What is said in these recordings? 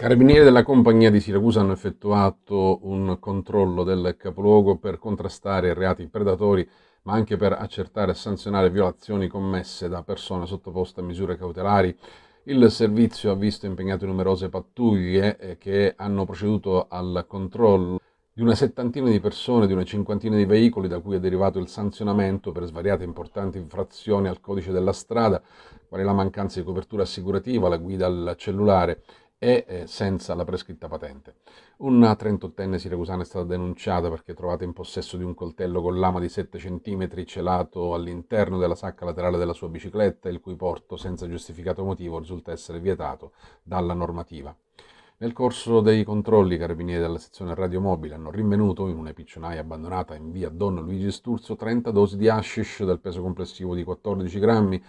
Carabinieri della compagnia di Siracusa hanno effettuato un controllo del capoluogo per contrastare reati predatori, ma anche per accertare e sanzionare violazioni commesse da persone sottoposte a misure cautelari. Il servizio ha visto impegnate numerose pattuglie eh, che hanno proceduto al controllo di una settantina di persone, di una cinquantina di veicoli, da cui è derivato il sanzionamento per svariate importanti infrazioni al codice della strada, quali la mancanza di copertura assicurativa, la guida al cellulare e senza la prescritta patente. Una 38enne siracusana è stata denunciata perché trovata in possesso di un coltello con lama di 7 cm celato all'interno della sacca laterale della sua bicicletta, il cui porto senza giustificato motivo risulta essere vietato dalla normativa. Nel corso dei controlli, i carabinieri della sezione radiomobile hanno rinvenuto in una piccionaia abbandonata in via Don Luigi Sturzo 30 dosi di hashish del peso complessivo di 14 grammi.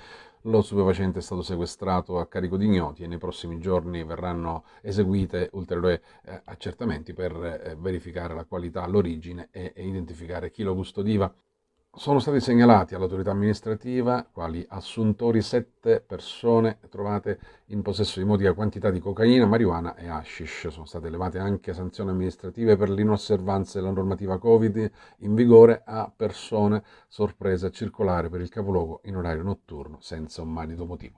Lo stupefacente è stato sequestrato a carico di ignoti e nei prossimi giorni verranno eseguite ulteriori eh, accertamenti per eh, verificare la qualità, l'origine e identificare chi lo custodiva sono stati segnalati all'autorità amministrativa quali assuntori sette persone trovate in possesso di modica quantità di cocaina, marijuana e hashish. Sono state elevate anche sanzioni amministrative per l'inosservanza della normativa Covid in vigore a persone sorprese a circolare per il capoluogo in orario notturno senza un manito motivo.